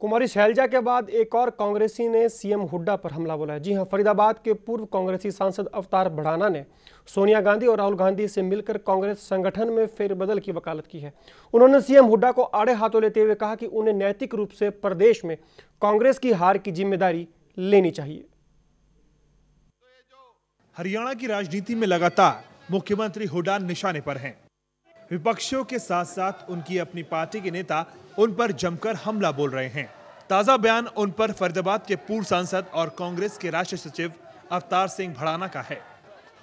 कुमारी शैलजा के बाद एक और कांग्रेसी ने सीएम हुड्डा पर हमला बोला है जी हां फरीदाबाद के पूर्व कांग्रेसी सांसद अवतार भड़ाना ने सोनिया गांधी और राहुल गांधी से मिलकर कांग्रेस संगठन में फेरबदल की वकालत की है उन्होंने सीएम हुड्डा को आड़े हाथों लेते हुए कहा कि उन्हें नैतिक रूप से प्रदेश में कांग्रेस की हार की जिम्मेदारी लेनी चाहिए हरियाणा की राजनीति में लगातार मुख्यमंत्री हुडा निशाने पर हैं विपक्षियों के साथ साथ उनकी अपनी पार्टी के नेता उन पर जमकर हमला बोल रहे हैं ताज़ा बयान उन पर फरीदाबाद के पूर्व सांसद और कांग्रेस के राष्ट्रीय सचिव अवतार सिंह भड़ाना का है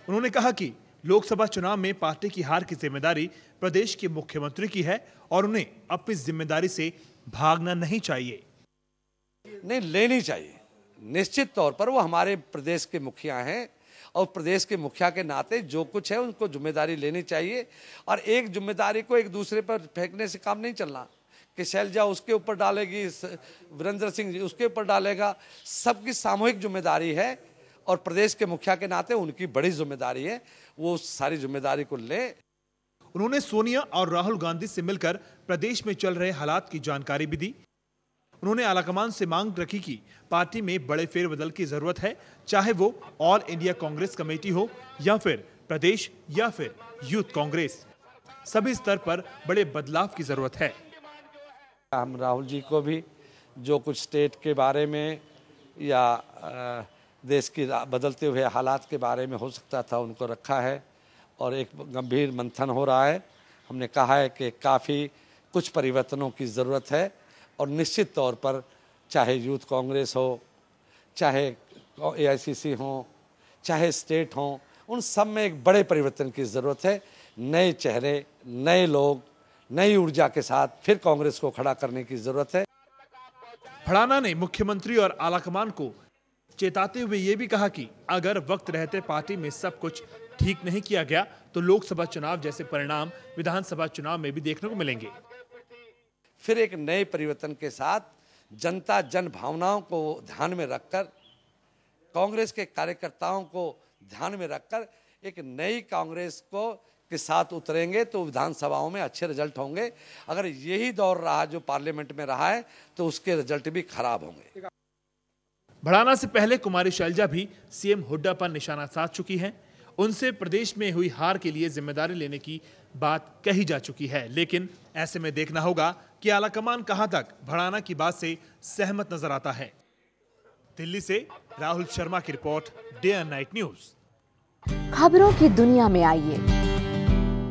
उन्होंने कहा कि लोकसभा चुनाव में पार्टी की हार की जिम्मेदारी प्रदेश के मुख्यमंत्री की है और उन्हें अपनी जिम्मेदारी से भागना नहीं चाहिए नहीं लेनी चाहिए निश्चित तौर पर वो हमारे प्रदेश के मुखिया हैं और प्रदेश के मुखिया के नाते जो कुछ है उनको जिम्मेदारी लेनी चाहिए और एक जिम्मेदारी को एक दूसरे पर फेंकने से काम नहीं चलना कि शैलजा उसके ऊपर डालेगी वीरेंद्र सिंह जी उसके ऊपर डालेगा सबकी सामूहिक जिम्मेदारी है और प्रदेश के मुखिया के नाते उनकी बड़ी जिम्मेदारी है वो सारी जिम्मेदारी को ले उन्होंने सोनिया और राहुल गांधी से मिलकर प्रदेश में चल रहे हालात की जानकारी भी दी उन्होंने आलाकमान से मांग रखी कि पार्टी में बड़े फेरबदल की जरूरत है चाहे वो ऑल इंडिया कांग्रेस कमेटी हो या फिर प्रदेश या फिर यूथ कांग्रेस सभी स्तर पर बड़े बदलाव की जरूरत है हम राहुल जी को भी जो कुछ स्टेट के बारे में या देश की बदलते हुए हालात के बारे में हो सकता था उनको रखा है और एक गंभीर मंथन हो रहा है हमने कहा है कि काफ़ी कुछ परिवर्तनों की ज़रूरत है और निश्चित तौर पर चाहे यूथ कांग्रेस हो चाहे ए आई हो चाहे स्टेट हों उन सब में एक बड़े परिवर्तन की ज़रूरत है नए चेहरे नए लोग नई ऊर्जा के साथ फिर कांग्रेस को खड़ा करने की जरूरत है फड़ाना ने मुख्यमंत्री और आलाकमान को चेताते हुए ये भी कहा कि अगर वक्त रहते पार्टी में सब कुछ ठीक नहीं किया गया तो लोकसभा चुनाव जैसे परिणाम विधानसभा चुनाव में भी देखने को मिलेंगे फिर एक नए परिवर्तन के साथ जनता जन भावनाओं को ध्यान में रखकर कांग्रेस के कार्यकर्ताओं को ध्यान में रखकर एक नई कांग्रेस को के साथ उतरेंगे तो विधानसभाओं में अच्छे रिजल्ट होंगे अगर यही दौर रहा जो पार्लियामेंट में रहा है तो उसके रिजल्ट भी खराब होंगे भड़ाना से पहले कुमारी शैलजा भी सीएम हुड्डा पर निशाना साध चुकी हैं उनसे प्रदेश में हुई हार के लिए जिम्मेदारी लेने की बात कही जा चुकी है लेकिन ऐसे में देखना होगा कि आलाकमान कहां तक भड़ाना की बात से सहमत नजर आता है दिल्ली से राहुल शर्मा की report day and night news खबरों की दुनिया में आइए